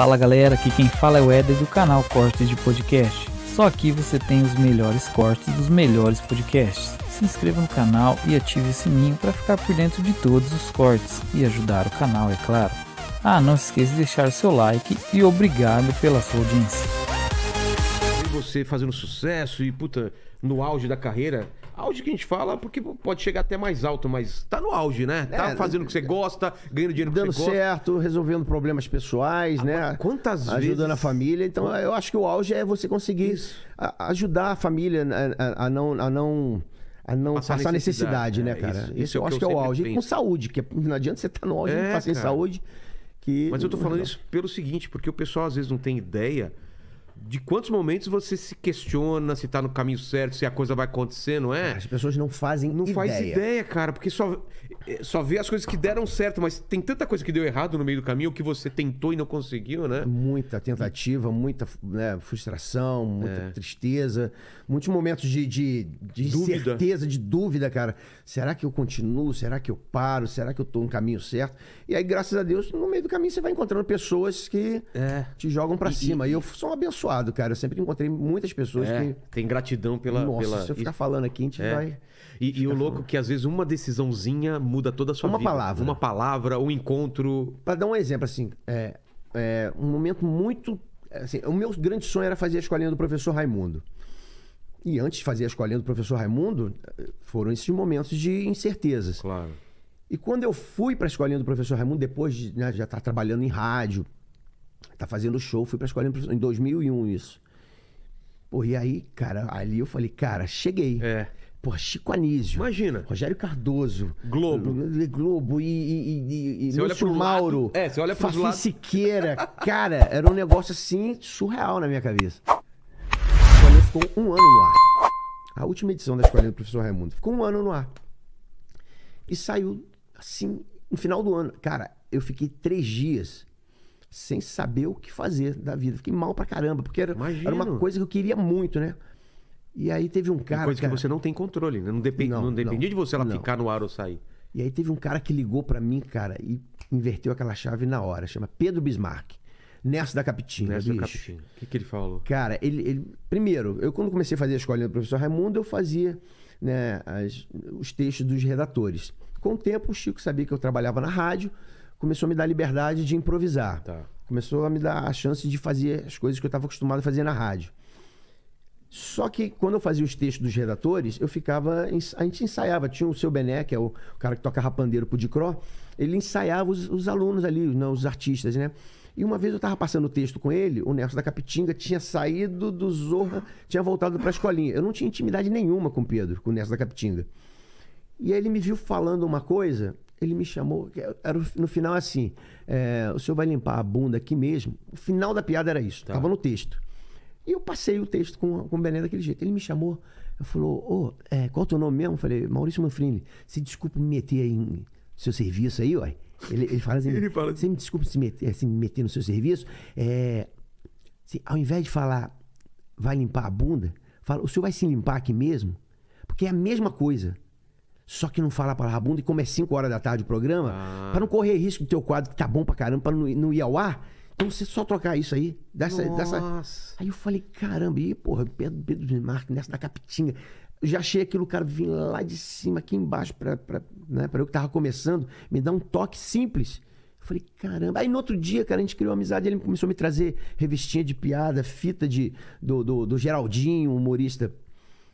Fala galera, aqui quem fala é o Eder do canal Cortes de Podcast. Só aqui você tem os melhores cortes dos melhores podcasts. Se inscreva no canal e ative o sininho para ficar por dentro de todos os cortes e ajudar o canal, é claro. Ah, não esqueça de deixar o seu like e obrigado pela sua audiência. E você fazendo sucesso e puta, no auge da carreira, Auge que a gente fala, porque pode chegar até mais alto, mas tá no auge, né? Tá é, fazendo o que você gosta, ganhando dinheiro dando que você gosta. certo, resolvendo problemas pessoais, ah, né? Quantas Ajudando vezes? Ajudando a família. Então, eu acho que o auge é você conseguir ajudar a família né, a, a não... A não a não passar, passar necessidade, necessidade né, é cara? Isso, isso, isso é eu acho que, eu que é o auge. Penso. E com saúde, que é, não adianta você estar tá no auge é, não tá sem saúde. Que... Mas eu tô falando isso pelo seguinte, porque o pessoal às vezes não tem ideia de quantos momentos você se questiona se tá no caminho certo, se a coisa vai acontecer, não é? As pessoas não fazem Não ideia. faz ideia, cara, porque só é, só vê as coisas que deram certo, mas tem tanta coisa que deu errado no meio do caminho que você tentou e não conseguiu, né? Muita tentativa, muita né, frustração, muita é. tristeza, muitos momentos de, de, de certeza, de dúvida, cara. Será que eu continuo? Será que eu paro? Será que eu tô no caminho certo? E aí, graças a Deus, no meio do caminho você vai encontrando pessoas que é. te jogam para cima. E, e eu sou um abençoado, cara. Eu sempre encontrei muitas pessoas é. que. Tem gratidão pela. Nossa, pela... se eu ficar falando aqui, a gente é. vai. E, e o louco falando. É que às vezes uma decisãozinha muda toda a sua uma vida. Uma palavra. Uma palavra, um encontro. Para dar um exemplo, assim, é, é um momento muito. Assim, o meu grande sonho era fazer a escolinha do professor Raimundo. E antes de fazer a escolinha do professor Raimundo, foram esses momentos de incertezas. Claro. E quando eu fui para a escolinha do professor Raimundo, depois de né, já estar tá trabalhando em rádio, tá fazendo show, fui para a escolinha do professor em 2001 isso. Pô, e aí, cara, ali eu falei, cara, cheguei. É. Porra, Chico Anísio. Imagina. Rogério Cardoso. Globo. Globo e, e, e, e você olha pro Mauro. Lado. É, você olha pro lado. Siqueira. Cara, era um negócio assim surreal na minha cabeça. A escolinha ficou um ano no ar. A última edição da escolinha do professor Raimundo. Ficou um ano no ar. E saiu assim, no final do ano. Cara, eu fiquei três dias sem saber o que fazer da vida. Fiquei mal pra caramba, porque era, era uma coisa que eu queria muito, né? E aí teve um cara. Uma coisa cara... que você não tem controle, né? Não, depend... não, não dependia de você ela não. ficar no ar ou sair. E aí teve um cara que ligou para mim, cara, e inverteu aquela chave na hora. Chama Pedro Bismarck. Nessa da Capitinha. Nessa bicho. da Capitinha. O que, que ele falou? Cara, ele, ele, Primeiro, eu quando comecei a fazer a escolinha do professor Raimundo, eu fazia né, as, os textos dos redatores. Com o tempo, o Chico sabia que eu trabalhava na rádio, começou a me dar liberdade de improvisar. Tá. Começou a me dar a chance de fazer as coisas que eu estava acostumado a fazer na rádio. Só que quando eu fazia os textos dos redatores, eu ficava. A gente ensaiava. Tinha o seu Bené, que é o cara que toca rapandeiro pro Dicró, ele ensaiava os, os alunos ali, os, não, né, os artistas, né? E uma vez eu tava passando o texto com ele, o Nelson da Capitinga tinha saído do Zorra, tinha voltado pra escolinha. Eu não tinha intimidade nenhuma com o Pedro, com o Nelson da Capitinga. E aí ele me viu falando uma coisa, ele me chamou, era no final assim, é, o senhor vai limpar a bunda aqui mesmo. O final da piada era isso, tá. tava no texto. E eu passei o texto com, com o Bené daquele jeito. Ele me chamou, eu falou, ô, oh, é, qual é o teu nome mesmo? Eu falei, Maurício Manfrini, se desculpa me meter aí em seu serviço aí, ó. Ele, ele fala assim, você assim. me desculpa se meter, assim, me meter no seu serviço. É, assim, ao invés de falar, vai limpar a bunda, fala, o senhor vai se limpar aqui mesmo? Porque é a mesma coisa. Só que não fala a palavra bunda e como é 5 horas da tarde o programa, ah. para não correr risco do teu quadro que tá bom pra caramba, pra não, não ir ao ar, então você só trocar isso aí, dessa. dessa... Aí eu falei, caramba, e porra, Pedro, Pedro de Marque, nessa da Capitinga. Já achei aquilo, o cara vim lá de cima, aqui embaixo, pra, pra, né, pra eu que tava começando, me dar um toque simples. Eu falei, caramba. Aí no outro dia, cara, a gente criou amizade, ele começou a me trazer revistinha de piada, fita de, do, do, do Geraldinho, humorista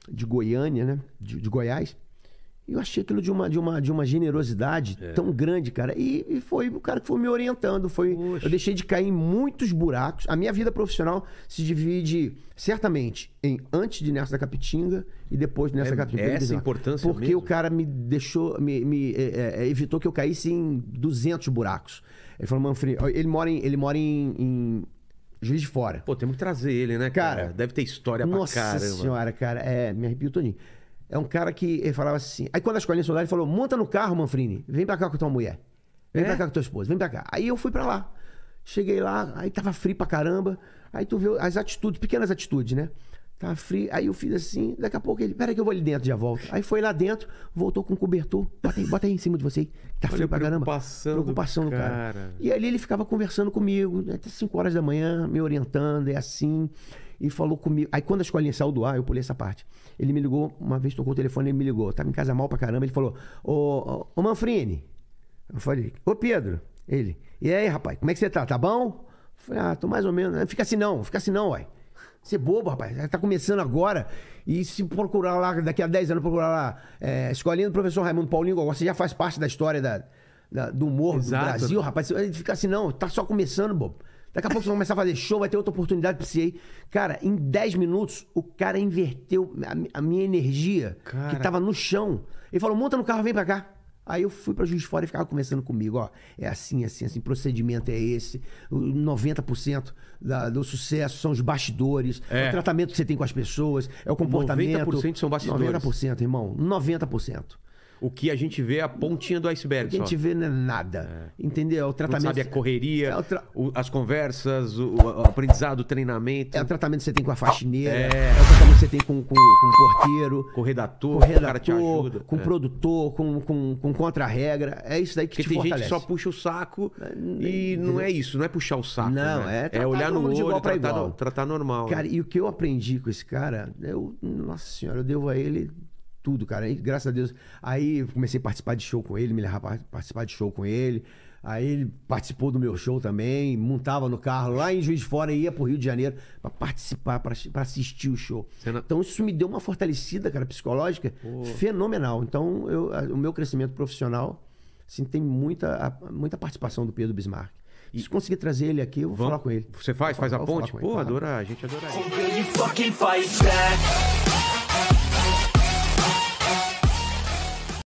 de Goiânia, né? de, de Goiás eu achei aquilo de uma, de uma, de uma generosidade é. tão grande, cara. E, e, foi o cara que foi me orientando. Foi, eu deixei de cair em muitos buracos. A minha vida profissional se divide, certamente, em antes de Nessa da Capitinga e depois de Nessa é, Capitinga. Essa importância Porque mesmo? o cara me deixou, me, me é, é, é evitou que eu caísse em 200 buracos. Ele falou, Manfred, ele mora em, ele mora em, em Juiz de Fora. Pô, temos que trazer ele, né, cara? cara? Deve ter história nossa pra caramba. Nossa senhora, cara. É, me arrepio todinho. É um cara que ele falava assim. Aí quando a escolinha soldado, ele falou: monta no carro, Manfrini. Vem pra cá com tua mulher. Vem é? pra cá com tua esposa. Vem pra cá. Aí eu fui pra lá. Cheguei lá, aí tava frio pra caramba. Aí tu vê as atitudes, pequenas atitudes, né? Tava frio. Aí eu fiz assim. Daqui a pouco ele: peraí que eu vou ali dentro, já volto. Aí foi lá dentro, voltou com um cobertor. Bota aí, bota aí em cima de você. tá Olha frio pra caramba. Preocupação do cara. cara. E ali ele ficava conversando comigo, né, até 5 horas da manhã, me orientando, é assim e falou comigo. Aí quando a escolinha saiu do ar, eu pulei essa parte. Ele me ligou, uma vez tocou o telefone, ele me ligou. Eu tava em casa mal pra caramba. Ele falou: Ô, ô, Manfrini. Eu falei: Ô Pedro. Ele: E aí, rapaz, como é que você tá? Tá bom? Eu falei: Ah, tô mais ou menos. Né? Fica assim não, fica assim não, uai. Você é bobo, rapaz. Tá começando agora. E se procurar lá, daqui a 10 anos, procurar lá, é, escolinha do professor Raimundo Paulinho, você já faz parte da história da, da do humor Exato. do Brasil, rapaz. Ele fica assim, não, tá só começando, bobo. Daqui a pouco você vai começar a fazer show, vai ter outra oportunidade pra você ir. Cara, em 10 minutos, o cara inverteu a, a minha energia, cara. que tava no chão. Ele falou: monta no carro, vem pra cá. Aí eu fui para Juiz Fora e ficava conversando comigo, ó, é assim, assim, assim, procedimento é esse, 90% da, do sucesso são os bastidores, é. o tratamento que você tem com as pessoas, é o comportamento. 90% são bastidores. 90%, irmão, 90% o que a gente vê é a pontinha do iceberg. O que a gente vê não é nada. É. Entendeu? É o tratamento. Não sabe a correria, é tra... o, as conversas, o, o, aprendizado, o treinamento. É o tratamento que você tem com a faxineira, é, é o tratamento que você tem com, com, com o porteiro, com o redator, com o, redator, ajuda, com o é. produtor, com, com, com contra-regra. É isso daí que Porque te tem fortalece. gente que só puxa o saco é, e não é isso, não é puxar o saco. Não, né? é, é olhar no olho, igual tratar, igual. tratar normal. Cara, né? e o que eu aprendi com esse cara, eu, nossa senhora, eu devo a ele tudo, cara. E, graças a Deus. Aí comecei a participar de show com ele, me levar a participar de show com ele. Aí ele participou do meu show também, montava no carro lá em Juiz de Fora e ia pro Rio de Janeiro para participar, para assistir o show. Então isso me deu uma fortalecida, cara, psicológica Pô. fenomenal. Então eu, o meu crescimento profissional assim, tem muita, muita participação do Pedro Bismarck. E... Se conseguir trazer ele aqui, eu vou Vamos... falar com ele. Você faz, faz a ponte? Pô, adora, a gente adora ele.